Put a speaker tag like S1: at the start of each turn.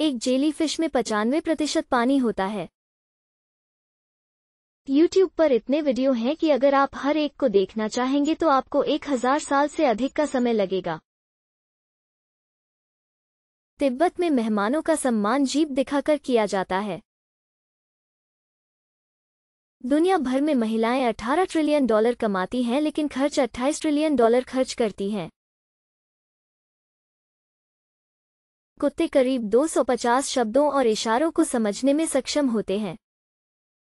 S1: एक जेलीफिश में पचानवे प्रतिशत पानी होता है यूट्यूब पर इतने वीडियो हैं कि अगर आप हर एक को देखना चाहेंगे तो आपको एक हजार साल से अधिक का समय लगेगा तिब्बत में मेहमानों का सम्मान जीप दिखाकर किया जाता है दुनिया भर में महिलाएं 18 ट्रिलियन डॉलर कमाती हैं लेकिन खर्च 28 ट्रिलियन डॉलर खर्च करती हैं कुत्ते करीब 250 शब्दों और इशारों को समझने में सक्षम होते हैं